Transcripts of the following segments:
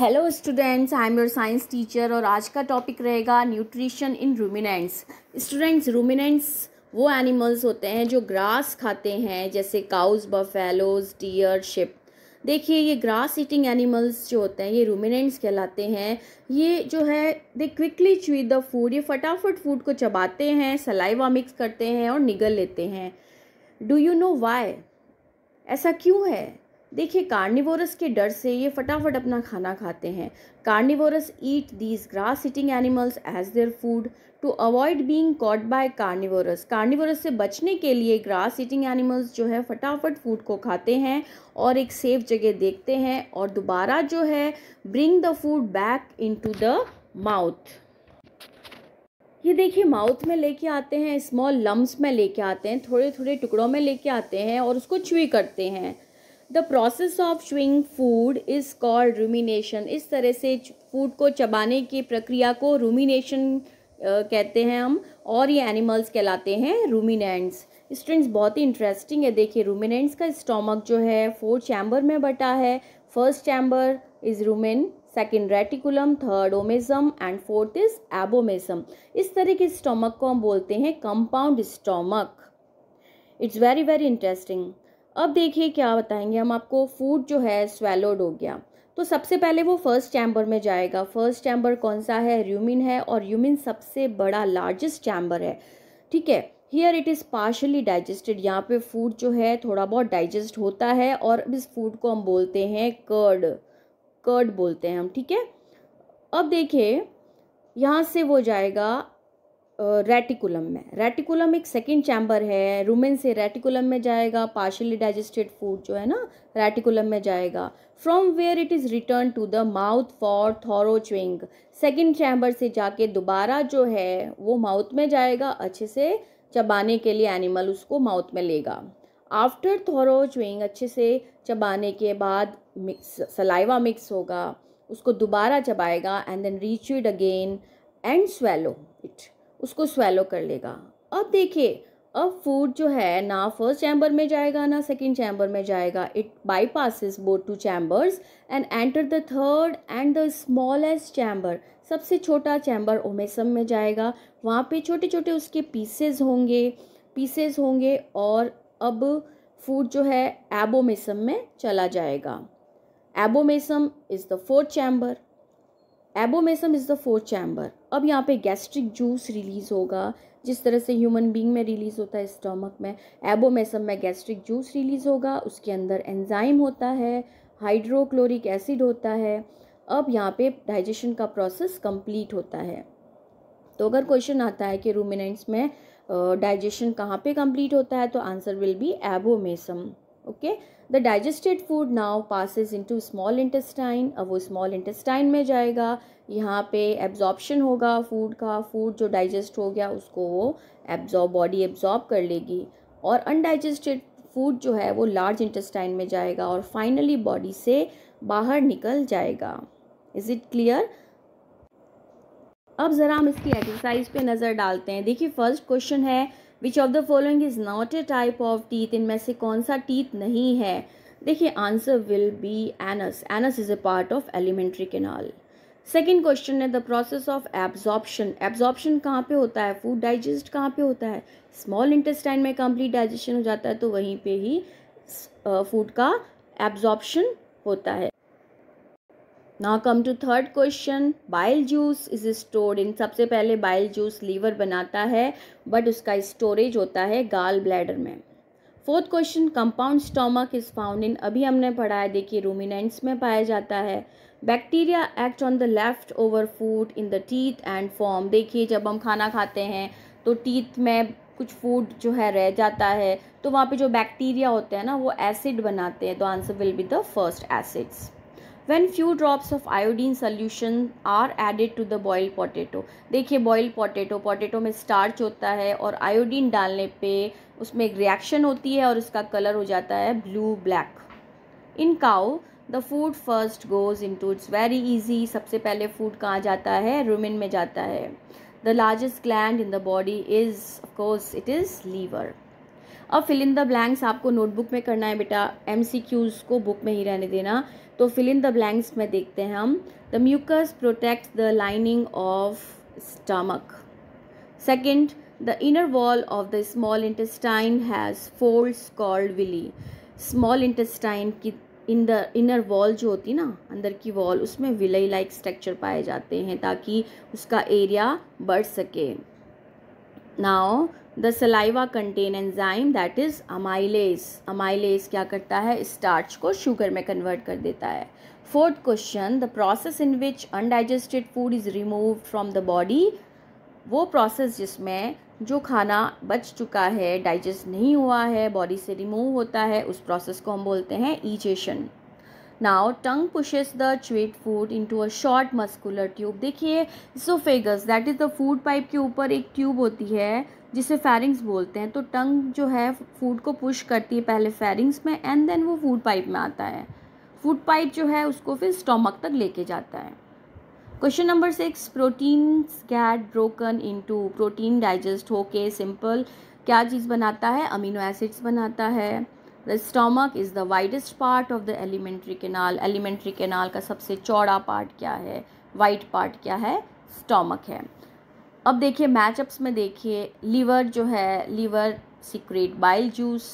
hello students I am your science teacher और आज का टॉपिक रहेगा nutrition in ruminants students ruminants वो एनिमल्स होते हैं जो ग्रास खाते हैं जैसे काउज बफेलोज डियर शिप देखिए ये ग्रास ईटिंग एनिमल्स जो होते हैं ये रूमिनेंट्स कहलाते हैं ये जो है they quickly chew the food ये फटाफट फूड को चबाते हैं सलाइवा मिक्स करते हैं और निगल लेते हैं डू यू नो वाई ऐसा क्यों है देखिए कार्निवोरस के डर से ये फटाफट अपना खाना खाते हैं carnivorous eat these grass sitting animals as their food to avoid being caught by carnivorous carnivorous से बचने के लिए ग्रास सिटिंग एनिमल्स जो है फटाफट फूड को खाते हैं और एक सेफ जगह देखते हैं और दोबारा जो है bring the food back in the mouth ये देखिए माउथ में लेके आते हैं स्मॉल लम्ब में लेके आते हैं थोड़े थोड़े टुकड़ों में लेके आते हैं और उसको छुई करते हैं the process of chewing food is called rumination इस तरह से फूड को चबाने की प्रक्रिया को रूमिनेशन कहते हैं हम और ये एनिमल्स कहलाते हैं रूमिनेंट्स स्टूडेंट्स बहुत ही इंटरेस्टिंग है देखिए रूमिनेंट्स का स्टोमक जो है फोर चैम्बर में बटा है first chamber is rumen second reticulum third omasum and fourth is abomasum इस तरह के स्टोमक को हम बोलते हैं compound stomach it's very very interesting अब देखिए क्या बताएंगे हम आपको फूड जो है स्वेलोड हो गया तो सबसे पहले वो फर्स्ट चैम्बर में जाएगा फर्स्ट चैम्बर कौन सा है र्यूमिन है और र्यूमिन सबसे बड़ा लार्जेस्ट चैम्बर है ठीक है here it is partially digested यहाँ पे फूड जो है थोड़ा बहुत डाइजेस्ट होता है और इस फूड को हम बोलते हैं कर्ड कर्ड बोलते हैं हम ठीक है अब देखिए यहाँ से वो जाएगा रेटिकुलम में रेटिकुलम एक सेकेंड चैम्बर है रूमेन से रेटिकुलम में जाएगा पार्शियली डाइजेस्टेड फूड जो है ना रेटिकुलम में जाएगा from where it is return to the mouth for thorough chewing second chamber से जाके दोबारा जो है वो माउथ में जाएगा अच्छे से चबाने के लिए एनिमल उसको माउथ में लेगा आफ्टर थॉरो च्विंग अच्छे से चबाने के बाद मिक्स सलाइवा मिक्स होगा उसको दोबारा चबाएगा and then reach it again and swallow it उसको स्वेलो कर लेगा अब देखिए अब फूड जो है ना फर्स्ट चैम्बर में जाएगा ना सेकेंड चैम्बर में जाएगा it bypasses both two chambers and enter the third and the smallest chamber सबसे छोटा चैम्बर ओमेसम में जाएगा वहाँ पे छोटे छोटे उसके पीसेज होंगे पीसेज होंगे और अब फूड जो है एबोमेसम में चला जाएगा abomasum is the fourth chamber abomasum is the fourth chamber अब यहाँ पे गैस्ट्रिक जूस रिलीज़ होगा जिस तरह से ह्यूमन बींग में रिलीज़ होता है स्टोमक में एबोमेसम में गैस्ट्रिक जूस रिलीज़ होगा उसके अंदर एंजाइम होता है हाइड्रोक्लोरिक एसिड होता है अब यहाँ पे डाइजेशन का प्रोसेस कंप्लीट होता है तो अगर क्वेश्चन आता है कि रूमिनेंट्स में डाइजेशन कहाँ पे कंप्लीट होता है तो answer will be abomasum okay the digested food now passes into small intestine अब वो स्मॉल इंटेस्टाइन में जाएगा यहाँ पे एब्जॉर्बशन होगा फूड का फूड जो डाइजेस्ट हो गया उसको वो एब्जॉर्ब बॉडी एब्जॉर्ब कर लेगी और अनडाइजेस्टेड फूड जो है वो लार्ज इंटेस्टाइन में जाएगा और फाइनली बॉडी से बाहर निकल जाएगा इज़ इट क्लियर अब ज़रा हम इसकी एक्सरसाइज पे नज़र डालते हैं देखिए फर्स्ट क्वेश्चन है which of the following is not a type of teeth इनमें से कौन सा टीथ नहीं है देखिए answer will be anus anus is a part of alimentary canal second question है the process of absorption absorption कहाँ पे होता है फूड डाइजेस्ट कहाँ पे होता है स्मॉल इंटेस्टाइन में कंप्लीट डाइजेशन हो जाता है तो वहीं पे ही फूड uh, का एब्जॉर्प्शन होता है now come to third question bile juice is stored in सबसे पहले बाइल जूस लीवर बनाता है बट उसका स्टोरेज होता है गाल ब्लैडर में fourth question compound stomach is found in अभी हमने पढ़ा है देखिए रूमिनेंट्स में पाया जाता है bacteria act on the leftover food in the teeth and form देखिए जब हम खाना खाते हैं तो टीथ में कुछ फूड जो है रह जाता है तो वहाँ पे जो बैक्टीरिया होते हैं ना वो एसिड बनाते हैं तो answer will be the first acids when few drops of iodine solution are added to the boil potato देखिए बॉयल पोटेटो पोटेटो में स्टार्च होता है और आयोडीन डालने पे उसमें एक रिएक्शन होती है और उसका कलर हो जाता है blue black in cow the food first goes into it's very easy सबसे पहले फूड कहाँ जाता है रूमिन में जाता है the largest gland in the body is of course it is liver अब फिल इन द ब्लैंक्स आपको नोटबुक में करना है बेटा एम सी क्यूज़ को बुक में ही रहने देना तो फिल इन द ब्लैंक्स में देखते हैं हम the mucus protect the lining of stomach second the inner wall of the small intestine has folds called villi small intestine की इन द इनर वॉल जो होती ना अंदर की वॉल उसमें विलई लाइक स्ट्रक्चर पाए जाते हैं ताकि उसका एरिया बढ़ सके now the saliva contain enzyme that is amylase amylase क्या करता है स्टार्च को शुगर में कन्वर्ट कर देता है fourth question the process in which undigested food is remove from the body वो प्रोसेस जिसमें जो खाना बच चुका है डाइजेस्ट नहीं हुआ है बॉडी से रिमूव होता है उस प्रोसेस को हम बोलते हैं egestion now tongue pushes the chewed food into a short muscular tube देखिए oesophagus that is the food pipe के ऊपर एक ट्यूब होती है जिसे फेरिंग्स बोलते हैं तो टंग जो है फूड को पुश करती है पहले फेरिंग्स में एंड देन वो फूड पाइप में आता है फूड पाइप जो है उसको फिर स्टोमक तक लेके जाता है question number six protein get broken into protein digest होके सिंपल क्या चीज़ बनाता है अमीनो एसिड्स बनाता है the stomach is the widest part of the alimentary canal alimentary canal का सबसे चौड़ा पार्ट क्या है वाइट पार्ट क्या है स्टोमक है अब देखिए मैचअप्स में देखिए लीवर जो है liver secrete bile juice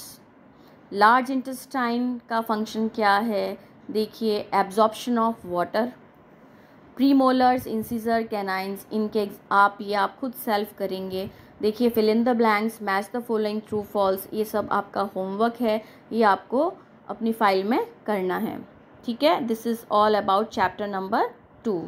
large intestine का फंक्शन क्या है देखिए absorption of water premolars incisor canines इनके आप ये आप खुद सेल्फ करेंगे देखिए fill in the blanks match the following true false ये सब आपका होमवर्क है ये आपको अपनी फाइल में करना है ठीक है this is all about chapter number to